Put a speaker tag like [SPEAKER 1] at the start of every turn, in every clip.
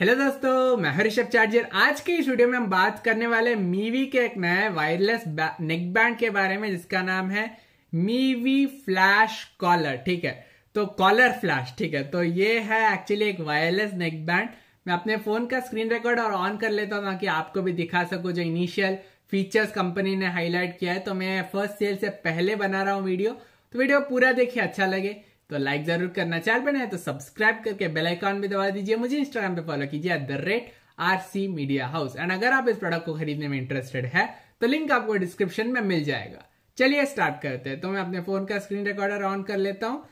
[SPEAKER 1] hello दोस्तों मैं हरिशभ charger आज के इस वीडियो में हम बात करने वाले मीवी के एक नए वायरलेस नेक बैंड के बारे में जिसका नाम है मीवी फ्लैश कॉलर ठीक है तो कॉलर फ्लैश ठीक है तो ये है एक्चुअली एक वायरलेस नेक बैंड मैं अपने फोन का स्क्रीन रिकॉर्ड और ऑन कर लेता हूँ ताकि आपको भी दिखा सको जो इनिशियल फीचर्स कंपनी ने हाईलाइट किया है तो मैं फर्स्ट सेल से पहले बना रहा हूँ वीडियो तो वीडियो पूरा देखिए अच्छा लगे तो लाइक जरूर करना चैनल पर नए तो सब्सक्राइब करके बेल आइकॉन भी दबा दीजिए मुझे इंस्टाग्राम पे फॉलो कीजिए at the rate R C media house and अगर आप इस प्रोडक्ट को खरीदने में इंटरेस्टेड है तो लिंक आपको डिस्क्रिप्शन में मिल जाएगा चलिए स्टार्ट करते हैं तो मैं अपने फोन का स्क्रीन रिकॉर्डर ऑन कर लेता हूँ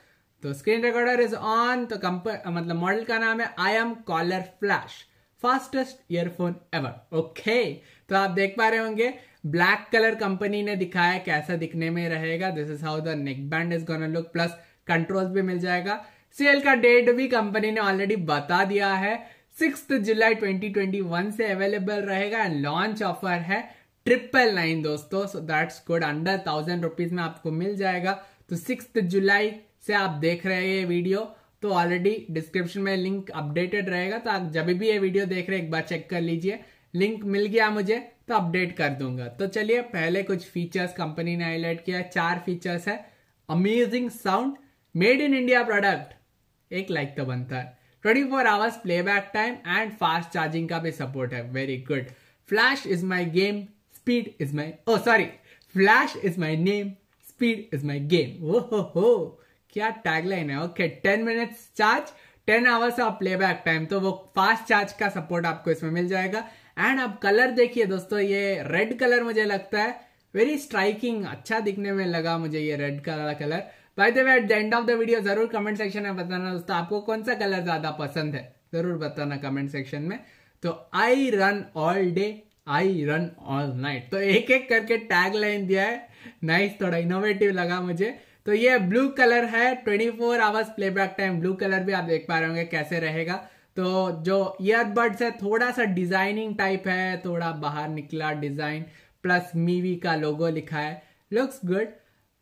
[SPEAKER 1] तो स्क्रीन रिकॉर्डर इज ऑन तो मतलब मॉडल का नाम है I M collar flash fastest earphone ever okay तो आप देख पा रहे होंगे ब्लैक कलर कंपनी ने दिखाया कैसा दिखने में रहेगा this is how the neck band is gonna look plus control भी मिल जाएगा सेल का डेट भी कंपनी ने ऑलरेडी बता दिया है सिक्स जुलाई 2021 से अवेलेबल रहेगा एंड लॉन्च ऑफर है ट्रिपल नाइन दोस्तों so that's good under thousand rupees में आपको मिल जाएगा तो सिक्स जुलाई से आप देख रहे हैं ये वीडियो तो ऑलरेडी डिस्क्रिप्शन में लिंक अपडेटेड रहेगा तो आप जब भी ये वीडियो देख रहे एक बार चेक कर लीजिए लिंक मिल गया मुझे तो अपडेट कर दूंगा तो चलिए पहले कुछ फीचर्स कंपनी ने हाईलाइट किया चार फीचर्स है amazing sound made in India product एक लाइक तो बनता है 24 four hours back time and fast charging का भी सपोर्ट है very good flash is my game speed is my oh sorry flash is my name speed is my game oh हो हो क्या टैगलाइन है okay ten minutes charge ten hours of back time तो वो fast charge का support आपको इसमें मिल जाएगा एंड आप कलर देखिए दोस्तों ये रेड कलर मुझे लगता है वेरी स्ट्राइकिंग अच्छा दिखने में लगा मुझे ये रेड कलर का colour by the way at the end of the video जरूर कमेंट सेक्शन में बताना दोस्तों आपको कौन सा कलर ज्यादा पसंद है जरूर बताना कमेंट सेक्शन में तो I run all day I run all night तो एक एक करके टैग लाइन दिया है नाइस थोड़ा इनोवेटिव लगा मुझे तो ये ब्लू कलर है 24 four hours back time blue colour भी आप देख पा रहे होंगे कैसे रहेगा तो जो ईयरबड्स है थोड़ा सा डिजाइनिंग टाइप है थोड़ा बाहर निकला डिजाइन प्लस मीवी का लोगो लिखा है looks good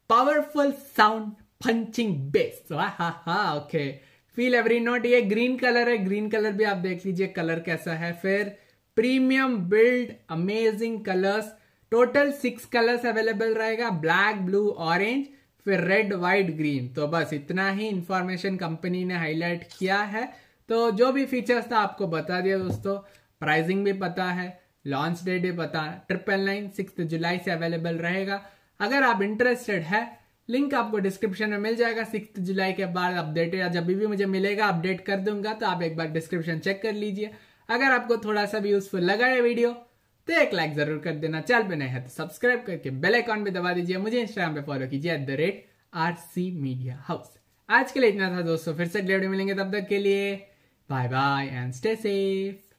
[SPEAKER 1] powerful sound punching best हा हा ओके फील एवरी नोट ये ग्रीन कलर है ग्रीन कलर भी आप देख लीजिए कलर कैसा है फिर premium build amazing colours total six colours available रहेगा ब्लैक ब्लू ऑरेंज फिर रेड व्हाइट ग्रीन तो बस इतना ही इंफॉर्मेशन कंपनी ने हाईलाइट किया है तो जो भी फीचर्स था आपको बता दिया दोस्तों प्राइसिंग भी पता है लॉन्च डेट भी पता ट्रिपल नाइन सिक्स जुलाई से अवेलेबल रहेगा अगर आप इंटरेस्टेड है लिंक आपको डिस्क्रिप्शन में मिल जाएगा सिक्स जुलाई के बाद अपडेटेड जब भी मुझे मिलेगा अपडेट कर दूंगा तो आप एक बार डिस्क्रिप्शन चेक कर लीजिए अगर आपको थोड़ा सा भी यूजफुल लगा है वीडियो तो एक लाइक जरूर कर देना चैनल पे नए हैं तो सब्सक्राइब करके बेल आइकॉन पे दबा दीजिए मुझे इंस्टाग्राम पे फॉलो कीजिए at the rate R C media house आज के लिए इतना था दोस्तों फिर से डिलीवरी मिलेंगे तब तक के लिए bye bye and stay safe